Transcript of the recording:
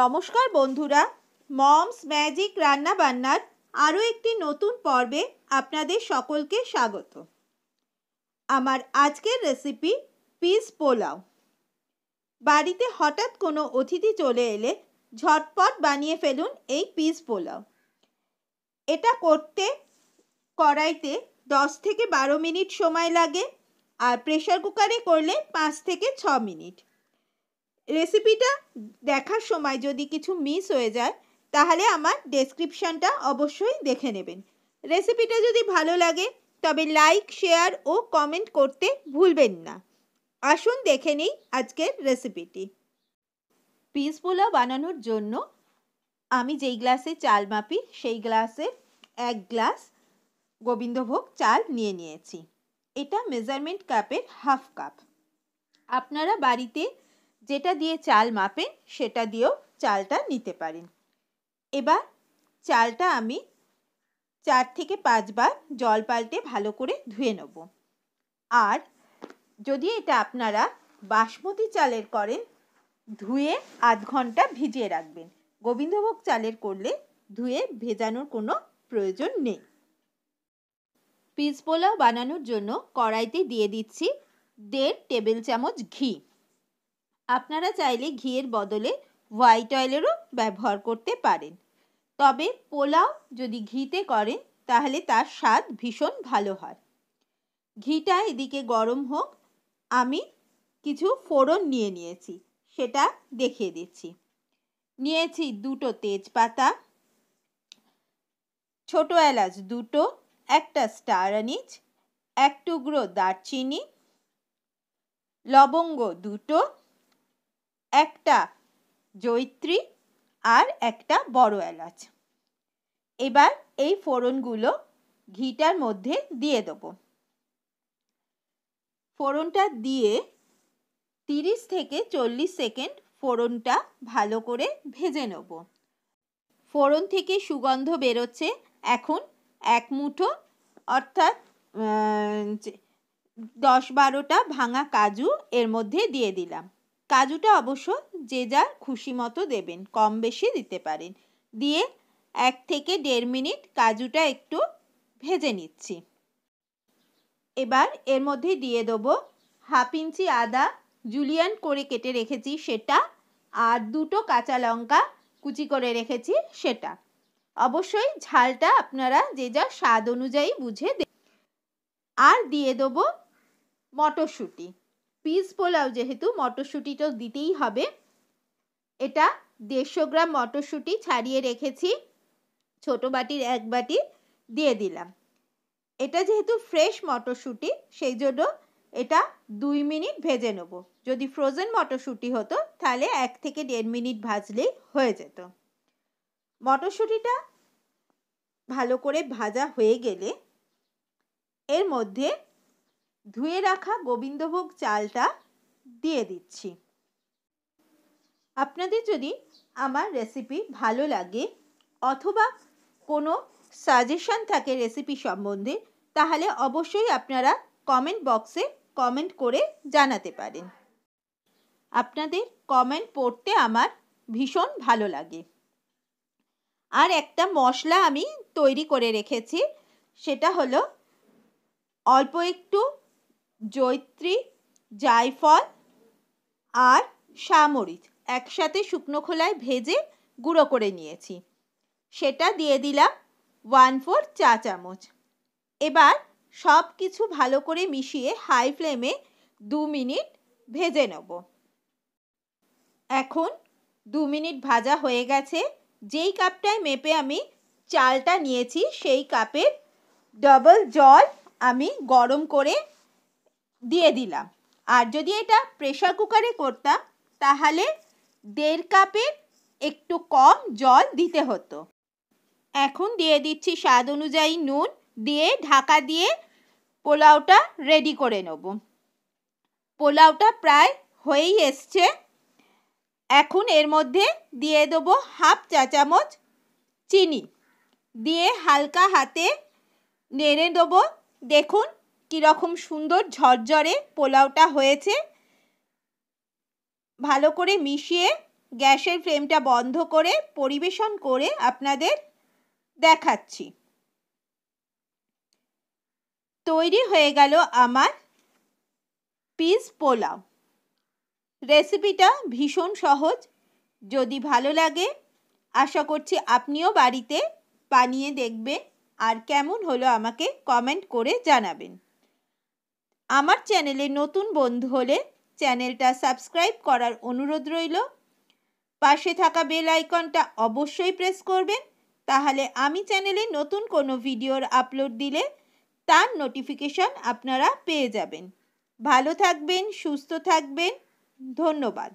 নমস্কার বন্ধুরা moms magic রান্না বান্নার আরও একটি নতুন পর্বে আপনাদের সকলকে স্বাগত আমার আজকের রেসিপি পিস পোলাও বাড়িতে হঠাৎ কোনো অতিথি চলে এলে ঝটপট বানিয়ে ফেলুন এই পিস পোলাও এটা করতে কড়াইতে দশ থেকে বারো মিনিট সময় লাগে আর প্রেশার কুকারে করলে পাঁচ থেকে ছ মিনিট রেসিপিটা দেখার সময় যদি কিছু মিস হয়ে যায় তাহলে আমার ডেসক্রিপশানটা অবশ্যই দেখে নেবেন রেসিপিটা যদি ভালো লাগে তবে লাইক শেয়ার ও কমেন্ট করতে ভুলবেন না আসুন দেখে নিই আজকের রেসিপিটি পিস পোলাও বানানোর জন্য আমি যেই গ্লাসে চাল মাপি সেই গ্লাসে এক গ্লাস গোবিন্দভোগ চাল নিয়ে নিয়েছি এটা মেজারমেন্ট কাপের হাফ কাপ আপনারা বাড়িতে যেটা দিয়ে চাল মাপেন সেটা দিয়েও চালটা নিতে পারেন এবার চালটা আমি চার থেকে পাঁচবার জল পাল্টে ভালো করে ধুয়ে নেব আর যদি এটা আপনারা বাসমতি চালের করেন ধুয়ে আধ ঘন্টা ভিজিয়ে রাখবেন গোবিন্দভোগ চালের করলে ধুয়ে ভেজানোর কোনো প্রয়োজন নেই পিস পোলাও বানানোর জন্য কড়াইতে দিয়ে দিচ্ছি দেড় টেবিল চামচ ঘি আপনারা চাইলে ঘিয়ের বদলে হোয়াইট অয়েলেরও ব্যবহার করতে পারেন তবে পোলাও যদি ঘিতে করেন তাহলে তার স্বাদ ভীষণ ভালো হয় ঘিটা এদিকে গরম হোক আমি কিছু ফোড়ন নিয়ে নিয়েছি সেটা দেখিয়ে দিচ্ছি নিয়েছি দুটো তেজপাতা ছোট এলাচ দুটো একটা স্টার আনিচ এক টুকরো দারচিনি লবঙ্গ দুটো একটা জৈত্রী আর একটা বড় এলাচ এবার এই ফোড়নগুলো ঘিটার মধ্যে দিয়ে দেব ফোড়নটা দিয়ে তিরিশ থেকে চল্লিশ সেকেন্ড ফোড়নটা ভালো করে ভেজে নেব ফোড়ন থেকে সুগন্ধ বেরোচ্ছে এখন এক মুঠো অর্থাৎ দশ বারোটা ভাঙা কাজু এর মধ্যে দিয়ে দিলাম কাজুটা অবশ্য যে যার খুশি মতো দেবেন কম বেশি দিতে পারেন দিয়ে এক থেকে দেড় মিনিট কাজুটা একটু ভেজে নিচ্ছি এবার এর মধ্যে দিয়ে দেবো হাফ ইঞ্চি আদা জুলিয়ান করে কেটে রেখেছি সেটা আর দুটো কাঁচা লঙ্কা কুচি করে রেখেছি সেটা অবশ্যই ঝালটা আপনারা যে যা স্বাদ অনুযায়ী বুঝে আর দিয়ে দেবো মটরশুঁটি পিস পোলাও যেহেতু মটরশুঁটি তো দিতেই হবে এটা দেড়শো গ্রাম মটরশুঁটি ছাড়িয়ে রেখেছি ছোট বাটির এক বাটি দিয়ে দিলাম এটা যেহেতু ফ্রেশ মটরশুঁটি সেই জন্য এটা দুই মিনিট ভেজে নেব যদি ফ্রোজেন মটরশুঁটি হতো তাহলে এক থেকে দেড় মিনিট ভাজলেই হয়ে যেত মটরশুঁটিটা ভালো করে ভাজা হয়ে গেলে এর মধ্যে ধুয়ে রাখা গোবিন্দভোগ চালটা দিয়ে দিচ্ছি আপনাদের যদি আমার রেসিপি ভালো লাগে অথবা কোনো সাজেশান থাকে রেসিপি সম্বন্ধে তাহলে অবশ্যই আপনারা কমেন্ট বক্সে কমেন্ট করে জানাতে পারেন আপনাদের কমেন্ট পড়তে আমার ভীষণ ভালো লাগে আর একটা মশলা আমি তৈরি করে রেখেছি সেটা হলো অল্প একটু জৈত্রী জায়ফল আর সামরিচ একসাথে শুকনো খোলায় ভেজে গুঁড়ো করে নিয়েছি সেটা দিয়ে দিলাম ওয়ান ফোর চা চামচ এবার সব কিছু ভালো করে মিশিয়ে হাই ফ্লেমে দু মিনিট ভেজে নেব এখন দু মিনিট ভাজা হয়ে গেছে যেই কাপটায় মেপে আমি চালটা নিয়েছি সেই কাপের ডবল জল আমি গরম করে দিয়ে দিলাম আর যদি এটা প্রেশার কুকারে করতাম তাহলে দেড় কাপের একটু কম জল দিতে হতো এখন দিয়ে দিচ্ছি স্বাদ অনুযায়ী নুন দিয়ে ঢাকা দিয়ে পোলাওটা রেডি করে নেব পোলাওটা প্রায় হয়েই এসছে এখন এর মধ্যে দিয়ে দেবো হাফ চা চামচ চিনি দিয়ে হালকা হাতে নেড়ে দেবো দেখুন কীরকম সুন্দর ঝরঝরে পোলাওটা হয়েছে ভালো করে মিশিয়ে গ্যাসের ফ্লেমটা বন্ধ করে পরিবেশন করে আপনাদের দেখাচ্ছি তৈরি হয়ে গেল আমার পিস পোলাও রেসিপিটা ভীষণ সহজ যদি ভালো লাগে আশা করছি আপনিও বাড়িতে বানিয়ে দেখবেন আর কেমন হলো আমাকে কমেন্ট করে জানাবেন আমার চ্যানেলে নতুন বন্ধু হলে চ্যানেলটা সাবস্ক্রাইব করার অনুরোধ রইল পাশে থাকা বেল আইকনটা অবশ্যই প্রেস করবেন তাহলে আমি চ্যানেলে নতুন কোনো ভিডিওর আপলোড দিলে তার নোটিফিকেশন আপনারা পেয়ে যাবেন ভালো থাকবেন সুস্থ থাকবেন ধন্যবাদ